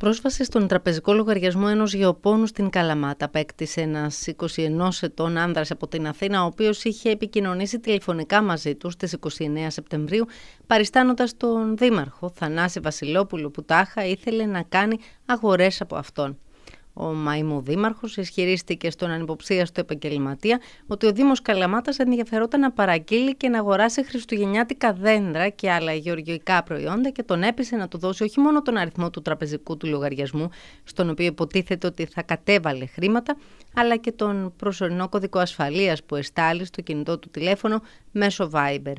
Πρόσβαση στον τραπεζικό λογαριασμό ενός γεωπόνου στην Καλαμάτα απέκτησε ένας 21 ετών άνδρας από την Αθήνα, ο οποίος είχε επικοινωνήσει τηλεφωνικά μαζί του στις 29 Σεπτεμβρίου, παριστάνοντας τον Δήμαρχο Θανάση Βασιλόπουλο που τάχα ήθελε να κάνει αγορές από αυτόν. Ο Μαϊμού Δήμαρχος ισχυρίστηκε στον στο επαγγελματία ότι ο Δήμος Καλαμάτας ενδιαφερόταν να παραγγείλει και να αγοράσει χριστουγεννιάτικα δέντρα και άλλα γεωργικά προϊόντα και τον έπεισε να του δώσει όχι μόνο τον αριθμό του τραπεζικού του λογαριασμού, στον οποίο υποτίθεται ότι θα κατέβαλε χρήματα, αλλά και τον προσωρινό κωδικό ασφαλείας που εστάλει στο κινητό του τηλέφωνο μέσω Viber.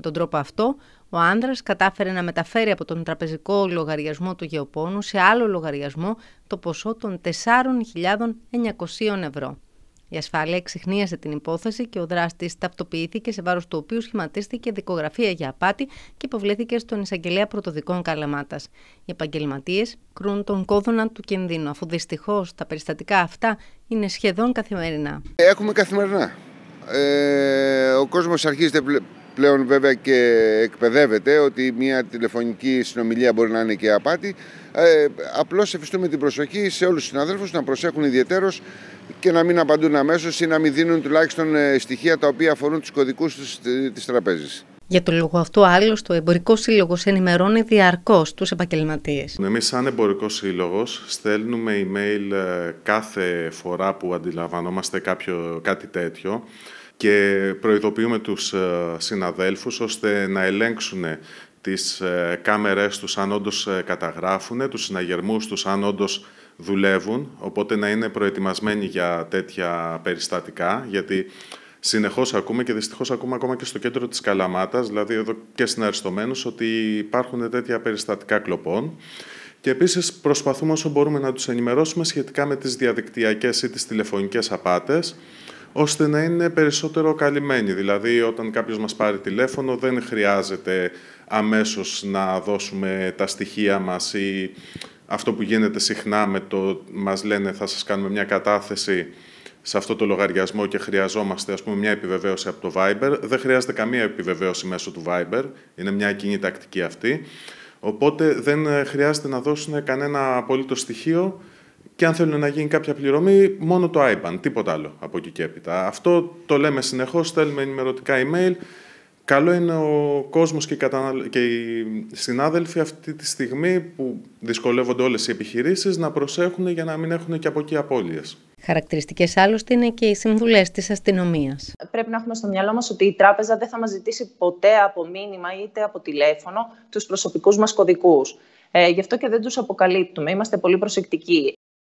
Με τον τρόπο αυτό, ο άντρα κατάφερε να μεταφέρει από τον τραπεζικό λογαριασμό του γεωπόνου σε άλλο λογαριασμό το ποσό των 4.900 ευρώ. Η ασφάλεια εξυχνίασε την υπόθεση και ο δράστης ταυτοποιήθηκε σε βάρος του οποίου σχηματίστηκε δικογραφία για απάτη και υποβλήθηκε στον εισαγγελέα πρωτοδικών Καλαμάτα. Οι επαγγελματίες κρούν τον κόδωνα του κινδύνου, αφού δυστυχώς τα περιστατικά αυτά είναι σχεδόν καθημερινά. Ε, έχουμε καθημερινά. Ε, ο κόσμος αρχίζεται πλέον βέβαια και εκπαιδεύεται ότι μια τηλεφωνική συνομιλία μπορεί να είναι και απάτη. Ε, Απλώς εφιστούμε την προσοχή σε όλους τους συναδέλφους να προσέχουν ιδιαίτερως και να μην απαντούν αμέσως ή να μην δίνουν τουλάχιστον ε, στοιχεία τα οποία αφορούν τους κωδικούς της τραπέζης. Για τον λόγο αυτό, άλλωστε, ο Εμπορικό Σύλλογος ενημερώνει διαρκώς τους επαγγελματίες. Εμείς, σαν Εμπορικός Σύλλογος, στέλνουμε email ε, κάθε φορά που αντιλαμβανόμαστε κάποιο, κάτι τέτοιο και προειδοποιούμε τους ε, συναδέλφους ώστε να ελέγξουν τις ε, κάμερές τους αν όντως ε, καταγράφουν, τους συναγερμούς τους αν όντως δουλεύουν, οπότε να είναι προετοιμασμένοι για τέτοια περιστατικά, γιατί συνεχώς ακούμε και δυστυχώς ακούμε ακόμα και στο κέντρο της Καλαμάτας, δηλαδή εδώ και συναριστομένους, ότι υπάρχουν τέτοια περιστατικά κλοπών. Και επίσης προσπαθούμε όσο μπορούμε να τους ενημερώσουμε σχετικά με τις διαδικτυακές ή τις τηλεφωνικές απάτες, ώστε να είναι περισσότερο καλυμμένοι. Δηλαδή, όταν κάποιος μας πάρει τηλέφωνο, δεν χρειάζεται αμέσως να δώσουμε τα στοιχεία μας ή αυτό που γίνεται συχνά με το μας λένε θα σας κάνουμε μια κατάθεση σε αυτό το λογαριασμό και χρειαζόμαστε ας πούμε, μια επιβεβαίωση από το Viber. Δεν χρειάζεται καμία επιβεβαίωση μέσω του Viber. Είναι μια κοινή τακτική αυτή. Οπότε δεν χρειάζεται να δώσουν κανένα απολύτω στοιχείο και αν θέλουν να γίνει κάποια πληρωμή, μόνο το IBAN, τίποτα άλλο από εκεί και έπειτα. Αυτό το λέμε συνεχώς, στέλνουμε ενημερωτικά email. Καλό είναι ο κόσμος και οι, και οι συνάδελφοι αυτή τη στιγμή που δυσκολεύονται όλες οι επιχειρήσεις να προσέχουν για να μην έχουν και από εκεί απώλειες. Χαρακτηριστικές άλλωστε είναι και οι συμβουλές της αστυνομίας. Πρέπει να έχουμε στο μυαλό μας ότι η τράπεζα δεν θα μας ζητήσει ποτέ από μήνυμα είτε από τηλέφωνο τους προσωπικούς μας κωδικούς. Ε, γι' αυτό και δεν τους αποκαλύπτουμε. Είμαστε πολύ προσεκτικοί.